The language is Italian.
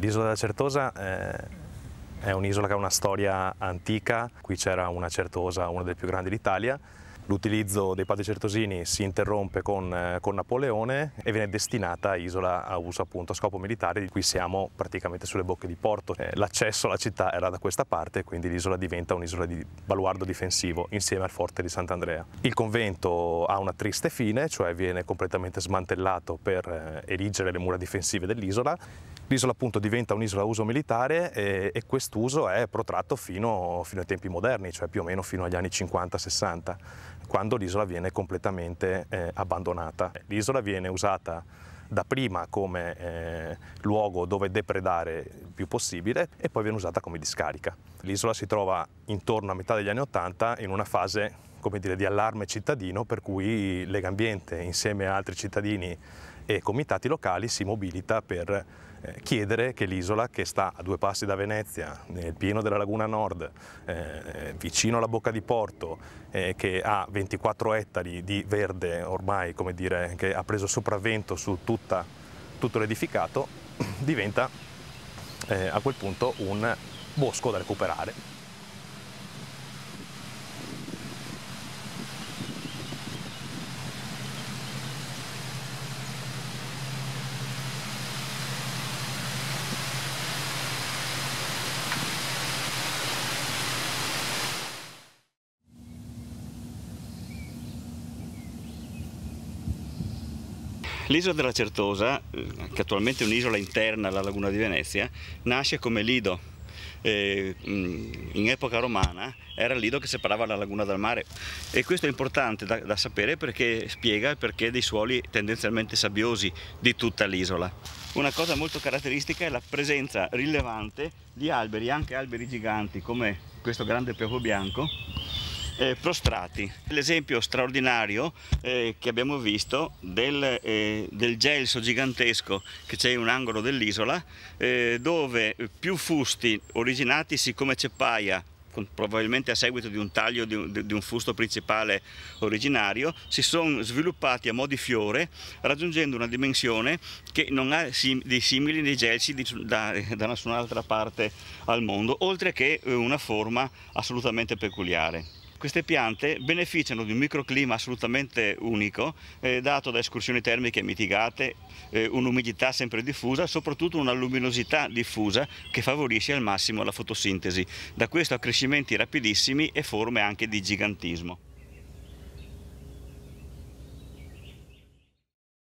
L'isola della Certosa eh, è, un'isola che ha una storia antica, qui c'era una Certosa, una delle più grandi d'Italia, L'utilizzo dei padri certosini si interrompe con, eh, con, Napoleone e viene destinata a isola a uso appunto a scopo militare, di cui siamo praticamente sulle bocche di porto. Eh, l'accesso alla città era da questa parte, quindi l'isola diventa un'isola di baluardo difensivo insieme al forte di Sant'Andrea. Il convento ha una triste fine, cioè viene completamente smantellato per erigere le mura difensive dell'isola L'isola appunto diventa un'isola a uso militare e, eh, e quest'uso è protratto fino, fino, ai tempi moderni, cioè più o meno fino agli anni 50-60, quando l'isola viene completamente eh, abbandonata. L'isola viene usata dapprima come eh, luogo dove depredare il più possibile e poi viene usata come discarica. L'isola si trova intorno a metà degli anni 80 in una fase come dire, di allarme cittadino per cui Legambiente insieme a altri cittadini e comitati locali si mobilita per eh, chiedere che l'isola che sta a due passi da Venezia, nel pieno della laguna nord, eh, vicino alla bocca di porto, eh, che ha 24 ettari di verde ormai, come dire, che ha preso sopravvento su tutta, tutto l'edificato, diventa eh, a quel punto un bosco da recuperare. L'isola della Certosa, eh, che attualmente è un'isola interna alla laguna di Venezia, nasce come lido. Mm, in epoca romana era il lido che separava la laguna dal mare e questo è importante da, da sapere perché spiega il perché dei suoli tendenzialmente sabbiosi di tutta l'isola. Una cosa molto caratteristica è la presenza rilevante di alberi, anche alberi giganti come questo grande piovo bianco eh, prostrati. L'esempio straordinario eh, che abbiamo visto del, eh, del gelso gigantesco che c'è in un angolo dell'isola eh, dove più fusti originati siccome ceppaia probabilmente a seguito di un taglio di un, fusto principale originario, si sono sviluppati a mo' di fiore raggiungendo una dimensione che non ha dei simili nei gelsi da, eh, da nessun'altra parte al mondo, oltre che eh, una forma assolutamente peculiare. Queste piante beneficiano di un microclima assolutamente unico, eh, dato da escursioni termiche mitigate, eh, un'umidità sempre diffusa, soprattutto una luminosità diffusa che favorisce al massimo la fotosintesi. Da questo accrescimenti rapidissimi e forme anche di gigantismo.